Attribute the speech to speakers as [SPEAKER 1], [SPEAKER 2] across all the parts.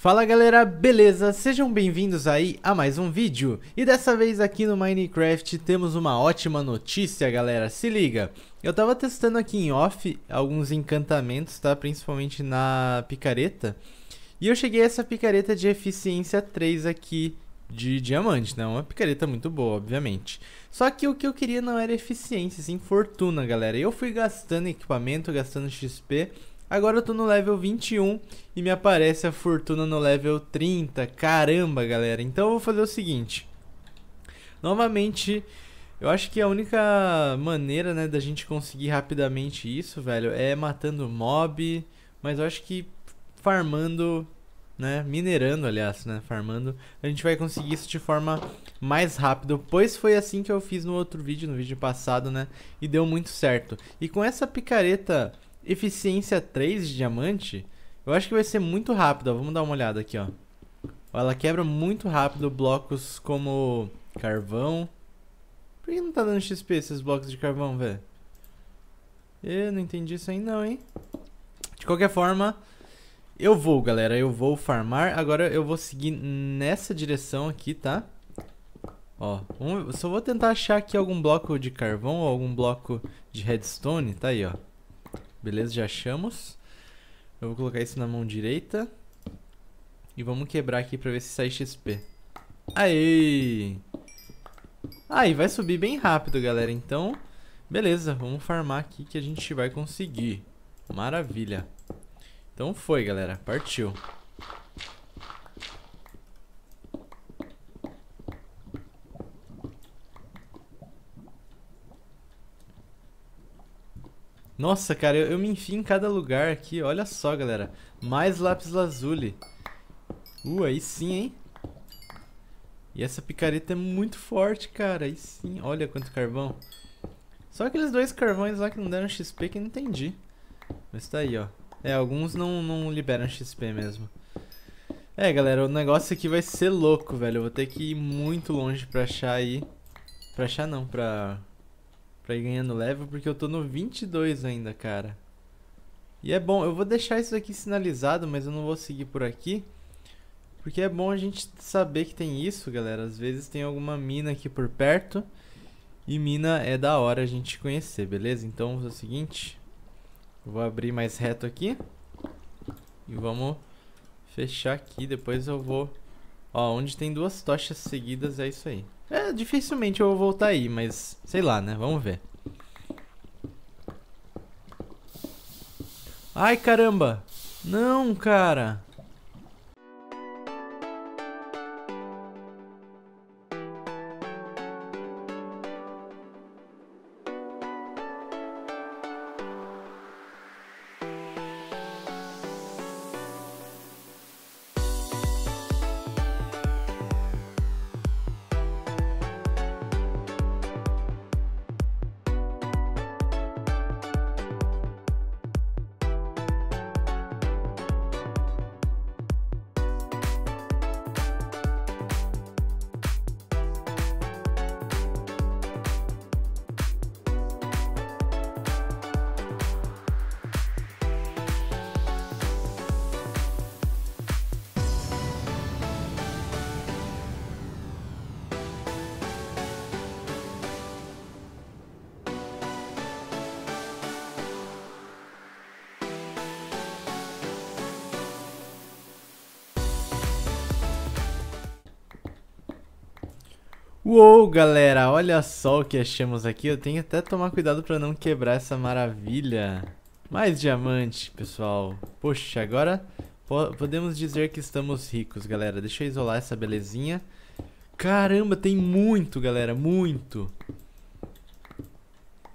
[SPEAKER 1] Fala galera, beleza? Sejam bem-vindos aí a mais um vídeo. E dessa vez aqui no Minecraft temos uma ótima notícia, galera. Se liga. Eu tava testando aqui em off alguns encantamentos, tá? Principalmente na picareta. E eu cheguei a essa picareta de eficiência 3 aqui de diamante, né? Uma picareta muito boa, obviamente. Só que o que eu queria não era eficiência, sim fortuna, galera. Eu fui gastando equipamento, gastando XP Agora eu tô no level 21 e me aparece a fortuna no level 30. Caramba, galera. Então eu vou fazer o seguinte. Novamente, eu acho que a única maneira, né, da gente conseguir rapidamente isso, velho, é matando mob, mas eu acho que farmando, né, minerando, aliás, né, farmando, a gente vai conseguir isso de forma mais rápida, pois foi assim que eu fiz no outro vídeo, no vídeo passado, né, e deu muito certo. E com essa picareta eficiência 3 de diamante, eu acho que vai ser muito rápido. Ó. Vamos dar uma olhada aqui, ó. Ela quebra muito rápido blocos como carvão. Por que não tá dando XP esses blocos de carvão, velho? Eu não entendi isso aí não, hein? De qualquer forma, eu vou, galera. Eu vou farmar. Agora eu vou seguir nessa direção aqui, tá? Ó, um, só vou tentar achar aqui algum bloco de carvão ou algum bloco de redstone. Tá aí, ó. Beleza, já achamos. Eu vou colocar isso na mão direita. E vamos quebrar aqui pra ver se sai XP. Aí, Aí, vai subir bem rápido, galera. Então, beleza. Vamos farmar aqui que a gente vai conseguir. Maravilha. Então foi, galera. Partiu. Nossa, cara, eu, eu me enfio em cada lugar aqui. Olha só, galera. Mais lápis lazuli. Uh, aí sim, hein? E essa picareta é muito forte, cara. Aí sim. Olha quanto carvão. Só aqueles dois carvões lá que não deram XP que eu não entendi. Mas tá aí, ó. É, alguns não, não liberam XP mesmo. É, galera, o negócio aqui vai ser louco, velho. Eu vou ter que ir muito longe pra achar aí. Pra achar não, pra Pra ir ganhando level, porque eu tô no 22 ainda, cara. E é bom, eu vou deixar isso aqui sinalizado, mas eu não vou seguir por aqui. Porque é bom a gente saber que tem isso, galera. Às vezes tem alguma mina aqui por perto. E mina é da hora a gente conhecer, beleza? Então é o seguinte. Vou abrir mais reto aqui. E vamos fechar aqui. Depois eu vou... Ó, onde tem duas tochas seguidas é isso aí. É, dificilmente eu vou voltar aí, mas sei lá, né? Vamos ver. Ai, caramba. Não, cara. Uou, galera, olha só o que achamos aqui. Eu tenho até que tomar cuidado para não quebrar essa maravilha. Mais diamante, pessoal. Poxa, agora po podemos dizer que estamos ricos, galera. Deixa eu isolar essa belezinha. Caramba, tem muito, galera, muito.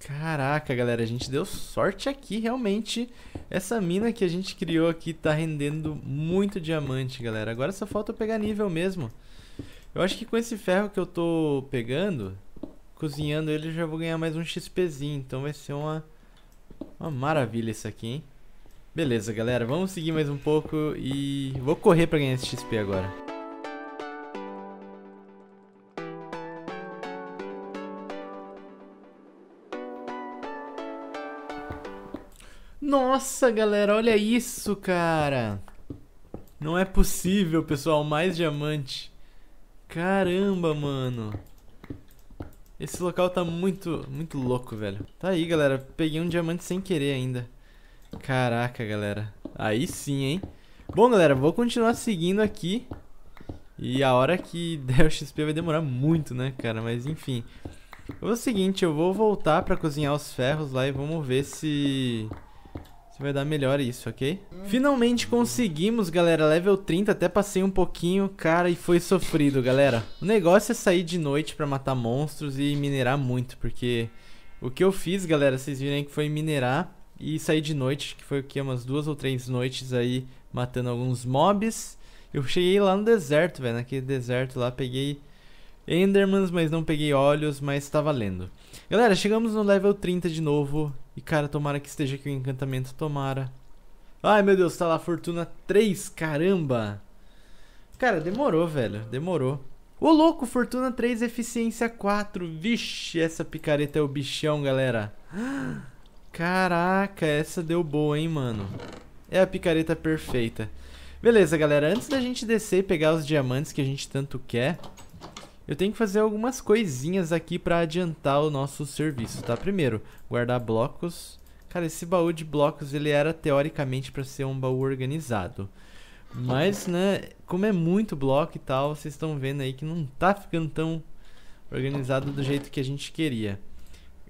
[SPEAKER 1] Caraca, galera, a gente deu sorte aqui, realmente. Essa mina que a gente criou aqui tá rendendo muito diamante, galera. Agora só falta eu pegar nível mesmo. Eu acho que com esse ferro que eu tô pegando, cozinhando ele, já vou ganhar mais um XPzinho. Então vai ser uma, uma maravilha isso aqui, hein? Beleza, galera. Vamos seguir mais um pouco e vou correr pra ganhar esse XP agora. Nossa, galera, olha isso, cara. Não é possível, pessoal, mais diamante. Caramba, mano. Esse local tá muito, muito louco, velho. Tá aí, galera. Peguei um diamante sem querer ainda. Caraca, galera. Aí sim, hein? Bom, galera, vou continuar seguindo aqui. E a hora que der o XP vai demorar muito, né, cara? Mas enfim. É o seguinte, eu vou voltar pra cozinhar os ferros lá e vamos ver se... Você vai dar melhor isso, ok? Finalmente conseguimos, galera. Level 30, até passei um pouquinho, cara, e foi sofrido, galera. O negócio é sair de noite pra matar monstros e minerar muito, porque... O que eu fiz, galera, vocês viram aí que foi minerar e sair de noite, que foi o que? Umas duas ou três noites aí, matando alguns mobs. Eu cheguei lá no deserto, velho, naquele deserto lá, peguei Endermans, mas não peguei olhos, mas tá valendo. Galera, chegamos no level 30 de novo, e cara, tomara que esteja aqui o encantamento, tomara. Ai meu Deus, tá lá fortuna 3, caramba. Cara, demorou, velho, demorou. Ô louco, fortuna 3, eficiência 4. Vixe, essa picareta é o bichão, galera. Caraca, essa deu boa, hein, mano. É a picareta perfeita. Beleza, galera, antes da gente descer e pegar os diamantes que a gente tanto quer... Eu tenho que fazer algumas coisinhas aqui pra adiantar o nosso serviço, tá? Primeiro, guardar blocos. Cara, esse baú de blocos, ele era teoricamente pra ser um baú organizado. Mas, né, como é muito bloco e tal, vocês estão vendo aí que não tá ficando tão organizado do jeito que a gente queria.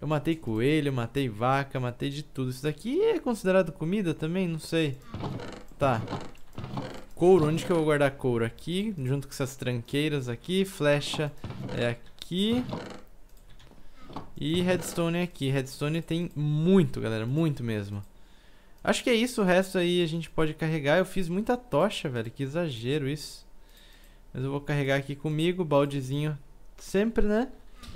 [SPEAKER 1] Eu matei coelho, matei vaca, matei de tudo. Isso daqui é considerado comida também? Não sei. Tá. Couro, onde que eu vou guardar couro? Aqui, junto com essas tranqueiras aqui. Flecha é aqui. E redstone é aqui. Redstone tem muito, galera. Muito mesmo. Acho que é isso. O resto aí a gente pode carregar. Eu fiz muita tocha, velho. Que exagero isso. Mas eu vou carregar aqui comigo. Baldezinho sempre, né?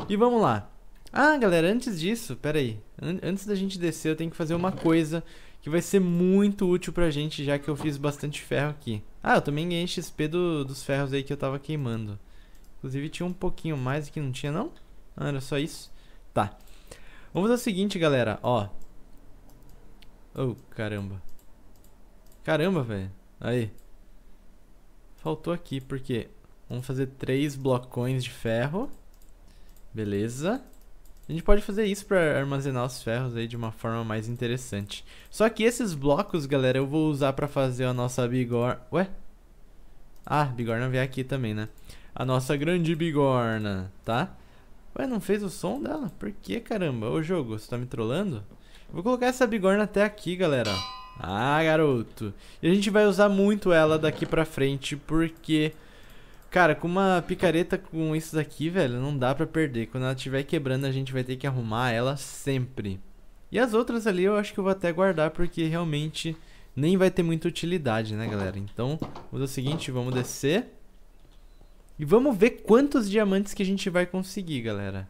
[SPEAKER 1] E vamos lá. Ah, galera, antes disso, pera aí. An antes da gente descer, eu tenho que fazer uma coisa que vai ser muito útil pra gente, já que eu fiz bastante ferro aqui. Ah, eu também ganhei XP do, dos ferros aí que eu tava queimando. Inclusive tinha um pouquinho mais aqui, não tinha não? Ah, era só isso? Tá. Vamos fazer o seguinte, galera, ó. Oh, caramba. Caramba, velho. Aí. Faltou aqui, porque Vamos fazer três blocões de ferro. Beleza. Beleza. A gente pode fazer isso para armazenar os ferros aí de uma forma mais interessante. Só que esses blocos, galera, eu vou usar para fazer a nossa bigorna... Ué? Ah, bigorna veio aqui também, né? A nossa grande bigorna, tá? Ué, não fez o som dela? Por que, caramba? Ô, jogo, você tá me trollando? vou colocar essa bigorna até aqui, galera. Ah, garoto. E a gente vai usar muito ela daqui pra frente, porque... Cara, com uma picareta com isso daqui, velho, não dá pra perder. Quando ela estiver quebrando, a gente vai ter que arrumar ela sempre. E as outras ali eu acho que eu vou até guardar, porque realmente nem vai ter muita utilidade, né, galera? Então, vamos o seguinte, vamos descer. E vamos ver quantos diamantes que a gente vai conseguir, galera.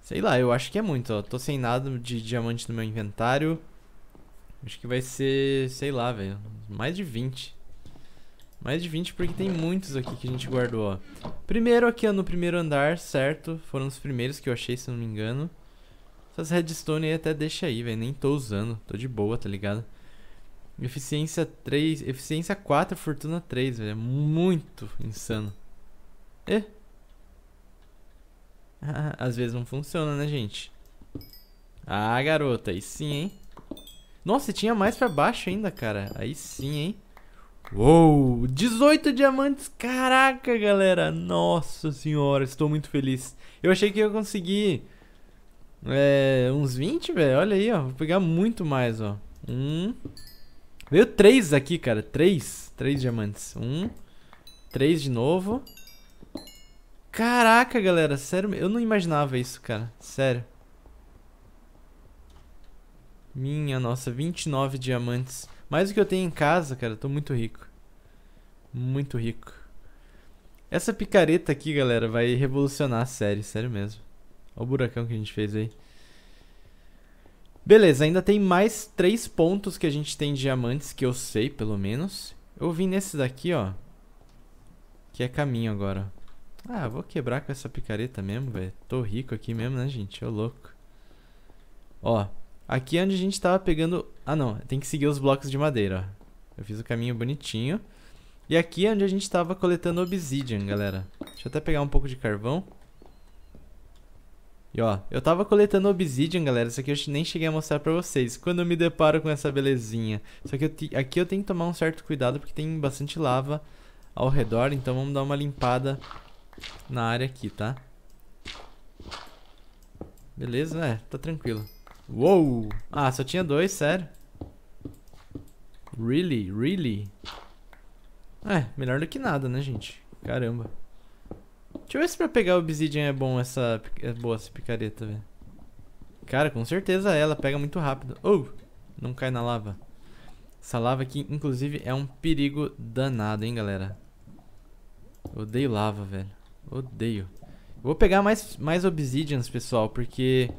[SPEAKER 1] Sei lá, eu acho que é muito, ó. Tô sem nada de diamante no meu inventário. Acho que vai ser, sei lá, velho, mais de 20. Mais de 20 porque tem muitos aqui que a gente guardou, ó. Primeiro aqui, ó, no primeiro andar, certo? Foram os primeiros que eu achei, se não me engano. Essas redstone aí até deixa aí, velho. Nem tô usando. Tô de boa, tá ligado? Eficiência 3, eficiência 4, fortuna 3, velho. É muito insano. E? às vezes não funciona, né, gente? Ah, garota, aí sim, hein? Nossa, tinha mais pra baixo ainda, cara. Aí sim, hein? Uou, 18 diamantes, caraca, galera. Nossa senhora, estou muito feliz. Eu achei que eu ia conseguir é, uns 20, velho. Olha aí, ó. Vou pegar muito mais, ó. Um. Veio três aqui, cara. Três. Três diamantes. Um. Três de novo. Caraca, galera. Sério, eu não imaginava isso, cara. Sério. Minha nossa, 29 diamantes. Mais do que eu tenho em casa, cara, eu tô muito rico. Muito rico. Essa picareta aqui, galera, vai revolucionar a série, sério mesmo. Olha o buracão que a gente fez aí. Beleza, ainda tem mais três pontos que a gente tem diamantes, que eu sei, pelo menos. Eu vim nesse daqui, ó. Que é caminho agora. Ah, vou quebrar com essa picareta mesmo, velho. Tô rico aqui mesmo, né, gente? Ô, louco. Ó, aqui é onde a gente tava pegando ah, não. Tem que seguir os blocos de madeira, ó. Eu fiz o caminho bonitinho. E aqui é onde a gente estava coletando obsidian, galera. Deixa eu até pegar um pouco de carvão. E ó, eu tava coletando obsidian, galera, isso aqui eu nem cheguei a mostrar pra vocês. Quando eu me deparo com essa belezinha. Só que eu te... aqui eu tenho que tomar um certo cuidado, porque tem bastante lava ao redor. Então vamos dar uma limpada na área aqui, tá? Beleza? É, tá tranquilo. Uou! Ah, só tinha dois, sério. Really? Really? É, melhor do que nada, né, gente? Caramba. Deixa eu ver se pra pegar obsidian é bom essa... É boa essa picareta, velho. Cara, com certeza ela pega muito rápido. Oh! Não cai na lava. Essa lava aqui, inclusive, é um perigo danado, hein, galera. Odeio lava, velho. Odeio. Eu vou pegar mais, mais obsidians, pessoal, porque...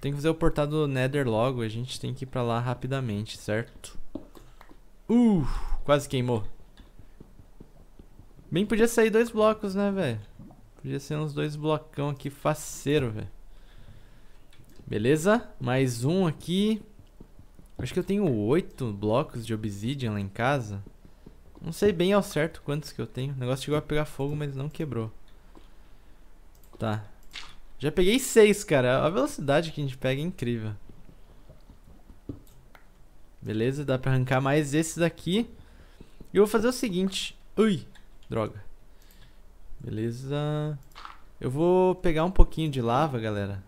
[SPEAKER 1] Tem que fazer o portal do Nether logo. A gente tem que ir pra lá rapidamente, certo? Uh, quase queimou. Bem, podia sair dois blocos, né, velho? Podia ser uns dois blocão aqui faceiro, velho. Beleza? Mais um aqui. Acho que eu tenho oito blocos de obsidian lá em casa. Não sei bem ao certo quantos que eu tenho. O negócio chegou a pegar fogo, mas não quebrou. Tá. Já peguei seis, cara. A velocidade que a gente pega é incrível. Beleza, dá pra arrancar mais esses aqui. E eu vou fazer o seguinte. Ui, droga. Beleza. Eu vou pegar um pouquinho de lava, galera.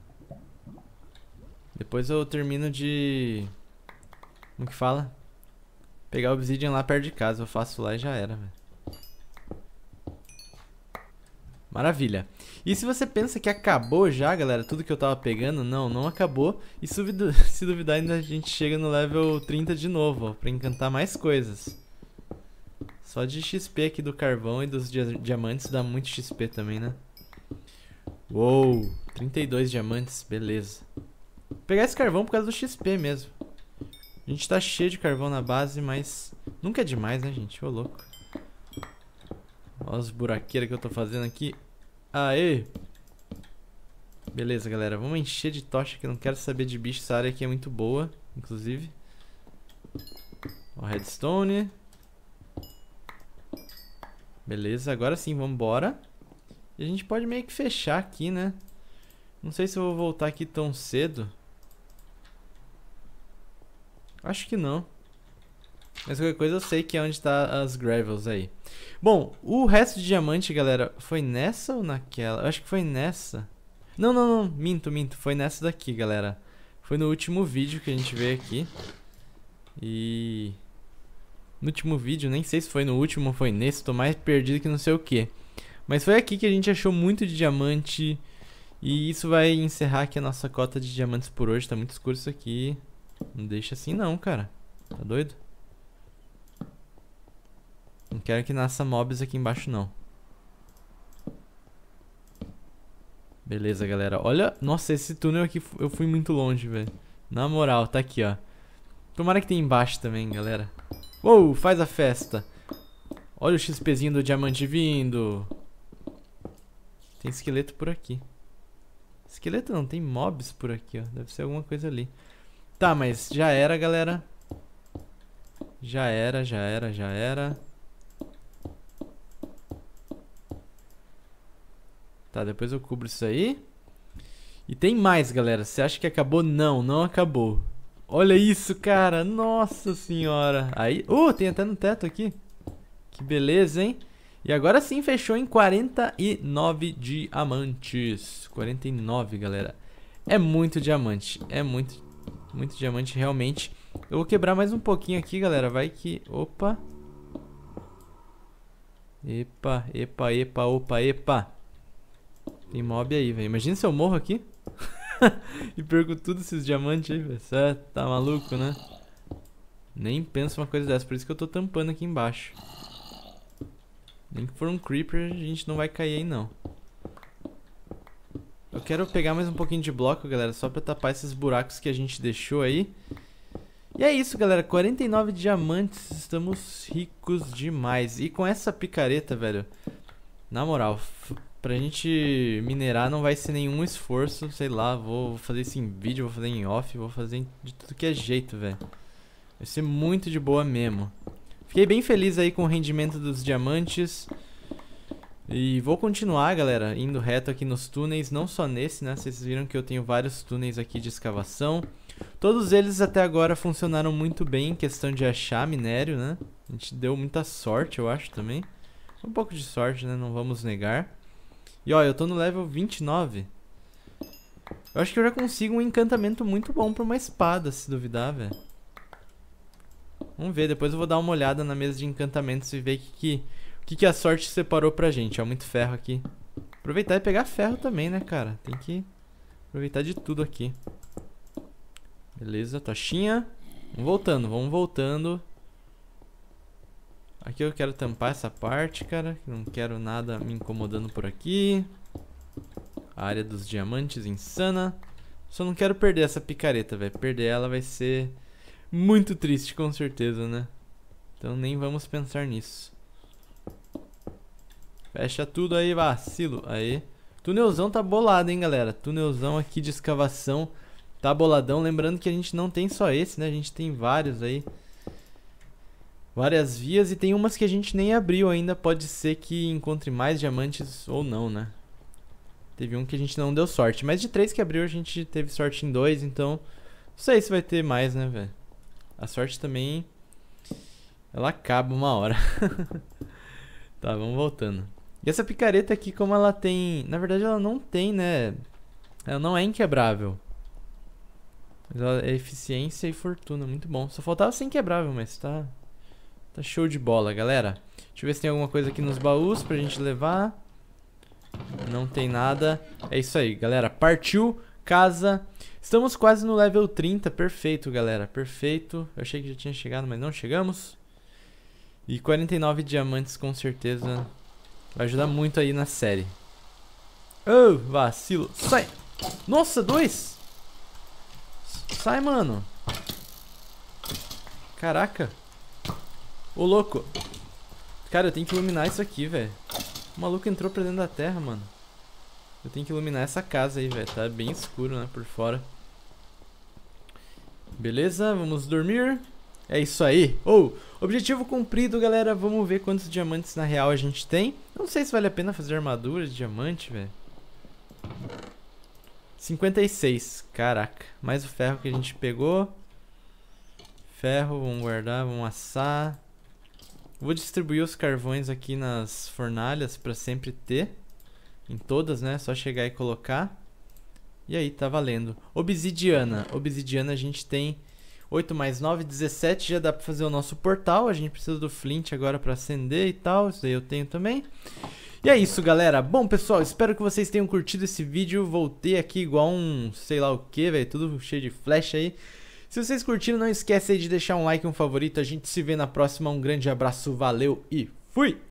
[SPEAKER 1] Depois eu termino de... Como que fala? Pegar o obsidian lá perto de casa. Eu faço lá e já era, velho. Maravilha. E se você pensa que acabou já, galera, tudo que eu tava pegando, não, não acabou. E se duvidar, ainda a gente chega no level 30 de novo, ó, pra encantar mais coisas. Só de XP aqui do carvão e dos diamantes dá muito XP também, né? Uou, 32 diamantes, beleza. Vou pegar esse carvão por causa do XP mesmo. A gente tá cheio de carvão na base, mas nunca é demais, né, gente? Ô, louco. Olha as buraqueiras que eu tô fazendo aqui. Aê! Beleza, galera. Vamos encher de tocha que eu não quero saber de bicho. Essa área aqui é muito boa, inclusive. Ó, redstone. Beleza, agora sim, vambora. E a gente pode meio que fechar aqui, né? Não sei se eu vou voltar aqui tão cedo. Acho que não. Mas qualquer coisa eu sei que é onde tá as gravels aí. Bom, o resto de diamante, galera, foi nessa ou naquela? Eu acho que foi nessa. Não, não, não, minto, minto. Foi nessa daqui, galera. Foi no último vídeo que a gente veio aqui. E... No último vídeo, nem sei se foi no último ou foi nesse, tô mais perdido que não sei o que. Mas foi aqui que a gente achou muito de diamante. E isso vai encerrar aqui a nossa cota de diamantes por hoje. Tá muito escuro isso aqui. Não deixa assim não, cara. Tá doido? Não quero que nasça mobs aqui embaixo, não. Beleza, galera. Olha, nossa, esse túnel aqui eu fui muito longe, velho. Na moral, tá aqui, ó. Tomara que tem embaixo também, galera. Uou, faz a festa. Olha o XPzinho do diamante vindo. Tem esqueleto por aqui. Esqueleto não, tem mobs por aqui, ó. Deve ser alguma coisa ali. Tá, mas já era, galera. Já era, já era, já era. Tá, depois eu cubro isso aí. E tem mais, galera. Você acha que acabou? Não, não acabou. Olha isso, cara. Nossa senhora. Aí, uh, tem até no teto aqui. Que beleza, hein? E agora sim fechou em 49 diamantes. 49, galera. É muito diamante. É muito, muito diamante realmente. Eu vou quebrar mais um pouquinho aqui, galera. Vai que... Opa. Epa, epa, epa, opa, epa. Tem mob aí, velho. Imagina se eu morro aqui. e perco tudo esses diamantes aí, velho. Você é, tá maluco, né? Nem penso uma coisa dessa. Por isso que eu tô tampando aqui embaixo. Nem que for um creeper, a gente não vai cair aí, não. Eu quero pegar mais um pouquinho de bloco, galera. Só pra tapar esses buracos que a gente deixou aí. E é isso, galera. 49 diamantes. Estamos ricos demais. E com essa picareta, velho. Na moral, pra gente minerar não vai ser nenhum esforço, sei lá, vou fazer isso em vídeo, vou fazer em off, vou fazer de tudo que é jeito, velho. Vai ser muito de boa mesmo. Fiquei bem feliz aí com o rendimento dos diamantes. E vou continuar, galera, indo reto aqui nos túneis, não só nesse, né? Vocês viram que eu tenho vários túneis aqui de escavação. Todos eles até agora funcionaram muito bem em questão de achar minério, né? A gente deu muita sorte, eu acho, também. Um pouco de sorte, né? Não vamos negar. E ó, eu tô no level 29. Eu acho que eu já consigo um encantamento muito bom pra uma espada, se duvidar, velho. Vamos ver, depois eu vou dar uma olhada na mesa de encantamentos e ver o que, que, que, que a sorte separou pra gente. Ó, muito ferro aqui. Aproveitar e pegar ferro também, né, cara? Tem que aproveitar de tudo aqui. Beleza, toxinha. Vamos voltando, vamos voltando. Aqui eu quero tampar essa parte, cara. Não quero nada me incomodando por aqui. A área dos diamantes, insana. Só não quero perder essa picareta, velho. Perder ela vai ser muito triste, com certeza, né? Então nem vamos pensar nisso. Fecha tudo aí, vacilo. Aí. Tunelzão tá bolado, hein, galera? Tunelzão aqui de escavação tá boladão. Lembrando que a gente não tem só esse, né? A gente tem vários aí várias vias e tem umas que a gente nem abriu ainda. Pode ser que encontre mais diamantes ou não, né? Teve um que a gente não deu sorte. Mas de três que abriu, a gente teve sorte em dois, então. Não sei se vai ter mais, né, velho? A sorte também. Ela acaba uma hora. tá, vamos voltando. E essa picareta aqui, como ela tem. Na verdade, ela não tem, né? Ela não é inquebrável. Mas ela é eficiência e fortuna, muito bom. Só faltava ser inquebrável, mas tá. Tá show de bola, galera. Deixa eu ver se tem alguma coisa aqui nos baús pra gente levar. Não tem nada. É isso aí, galera. Partiu casa. Estamos quase no level 30. Perfeito, galera. Perfeito. Eu achei que já tinha chegado, mas não chegamos. E 49 diamantes com certeza vai ajudar muito aí na série. Oh, vacilo. Sai. Nossa, dois. Sai, mano. Caraca. Ô, louco. Cara, eu tenho que iluminar isso aqui, velho. O maluco entrou pra dentro da terra, mano. Eu tenho que iluminar essa casa aí, velho. Tá bem escuro, né, por fora. Beleza, vamos dormir. É isso aí. Ou, oh, objetivo cumprido, galera. Vamos ver quantos diamantes na real a gente tem. Não sei se vale a pena fazer armadura de diamante, velho. 56. Caraca. Mais o ferro que a gente pegou. Ferro, vamos guardar, vamos assar. Vou distribuir os carvões aqui nas fornalhas para sempre ter. Em todas, né? É só chegar e colocar. E aí, tá valendo. Obsidiana. Obsidiana a gente tem 8 mais 9, 17. Já dá pra fazer o nosso portal. A gente precisa do flint agora pra acender e tal. Isso aí eu tenho também. E é isso, galera. Bom, pessoal, espero que vocês tenham curtido esse vídeo. Voltei aqui igual um sei lá o que, velho. Tudo cheio de flecha aí. Se vocês curtiram, não esquece de deixar um like e um favorito. A gente se vê na próxima. Um grande abraço, valeu e fui!